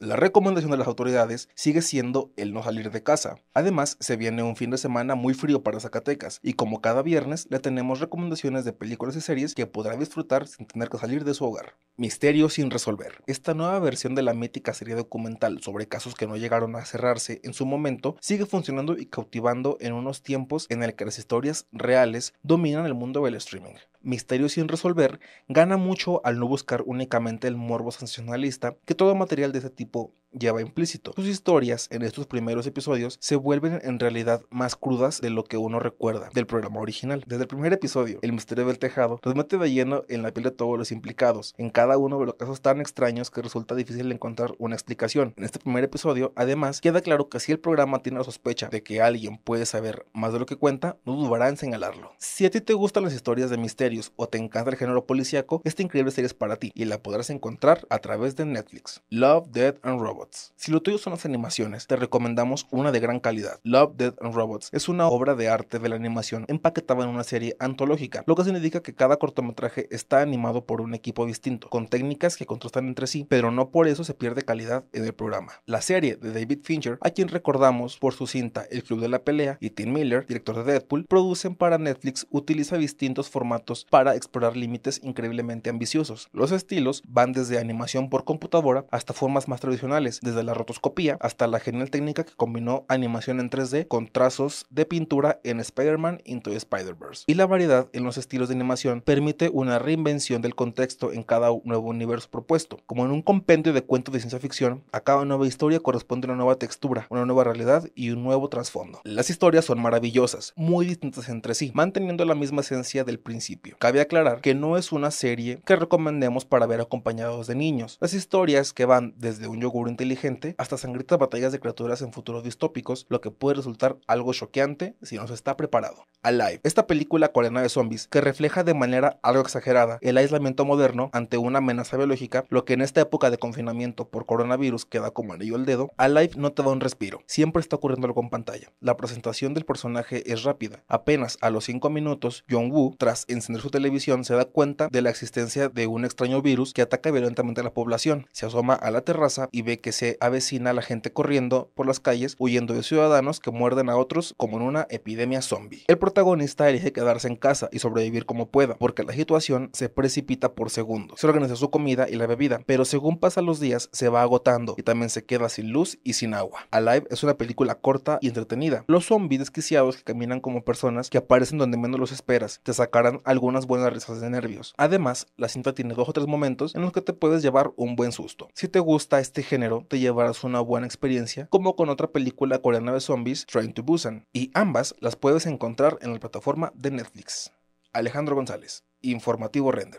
La recomendación de las autoridades sigue siendo el no salir de casa. Además, se viene un fin de semana muy frío para Zacatecas y como cada viernes le tenemos recomendaciones de películas y series que podrá disfrutar sin tener que salir de su hogar. Misterio sin resolver. Esta nueva versión de la mítica serie documental sobre casos que no llegaron a cerrarse en su momento sigue funcionando y cautivando en unos tiempos en el que las historias reales dominan el mundo del streaming. Misterio sin resolver gana mucho al no buscar únicamente el morbo sensacionalista que todo material de ese tipo Lleva implícito. Sus historias en estos primeros episodios se vuelven en realidad más crudas de lo que uno recuerda del programa original. Desde el primer episodio, El misterio del tejado, nos mete de lleno en la piel de todos los implicados, en cada uno de los casos tan extraños que resulta difícil encontrar una explicación. En este primer episodio, además, queda claro que si el programa tiene la sospecha de que alguien puede saber más de lo que cuenta, no dudará en señalarlo. Si a ti te gustan las historias de misterios o te encanta el género policíaco, esta increíble serie es para ti y la podrás encontrar a través de Netflix. Love, Dead and Robots. Si lo tuyo son las animaciones, te recomendamos una de gran calidad. Love, Dead and Robots es una obra de arte de la animación empaquetada en una serie antológica, lo que significa que cada cortometraje está animado por un equipo distinto, con técnicas que contrastan entre sí, pero no por eso se pierde calidad en el programa. La serie de David Fincher, a quien recordamos por su cinta El Club de la Pelea, y Tim Miller, director de Deadpool, producen para Netflix utiliza distintos formatos para explorar límites increíblemente ambiciosos. Los estilos van desde animación por computadora hasta formas más tradicionales desde la rotoscopía hasta la genial técnica que combinó animación en 3D con trazos de pintura en Spider-Man Into Spider-Verse. Y la variedad en los estilos de animación permite una reinvención del contexto en cada nuevo universo propuesto. Como en un compendio de cuentos de ciencia ficción, a cada nueva historia corresponde una nueva textura, una nueva realidad y un nuevo trasfondo. Las historias son maravillosas, muy distintas entre sí, manteniendo la misma esencia del principio. Cabe aclarar que no es una serie que recomendemos para ver acompañados de niños. Las historias que van desde un yogur inteligente hasta sangrientas batallas de criaturas en futuros distópicos, lo que puede resultar algo choqueante si no se está preparado. Alive, esta película coreana de zombies que refleja de manera algo exagerada el aislamiento moderno ante una amenaza biológica, lo que en esta época de confinamiento por coronavirus queda como anillo al dedo, Alive no te da un respiro, siempre está ocurriendo algo en pantalla. La presentación del personaje es rápida, apenas a los 5 minutos, Jong-woo, tras encender su televisión, se da cuenta de la existencia de un extraño virus que ataca violentamente a la población, se asoma a la terraza y ve que se avecina la gente corriendo por las calles, huyendo de ciudadanos que muerden a otros como en una epidemia zombie. El protagonista elige quedarse en casa y sobrevivir como pueda, porque la situación se precipita por segundos. Se organiza su comida y la bebida, pero según pasan los días se va agotando y también se queda sin luz y sin agua. Alive es una película corta y entretenida. Los zombies desquiciados que caminan como personas que aparecen donde menos los esperas, te sacarán algunas buenas risas de nervios. Además, la cinta tiene dos o tres momentos en los que te puedes llevar un buen susto. Si te gusta este género, te llevarás una buena experiencia como con otra película coreana de zombies, Trying to Busan, y ambas las puedes encontrar en la plataforma de Netflix. Alejandro González, Informativo Render.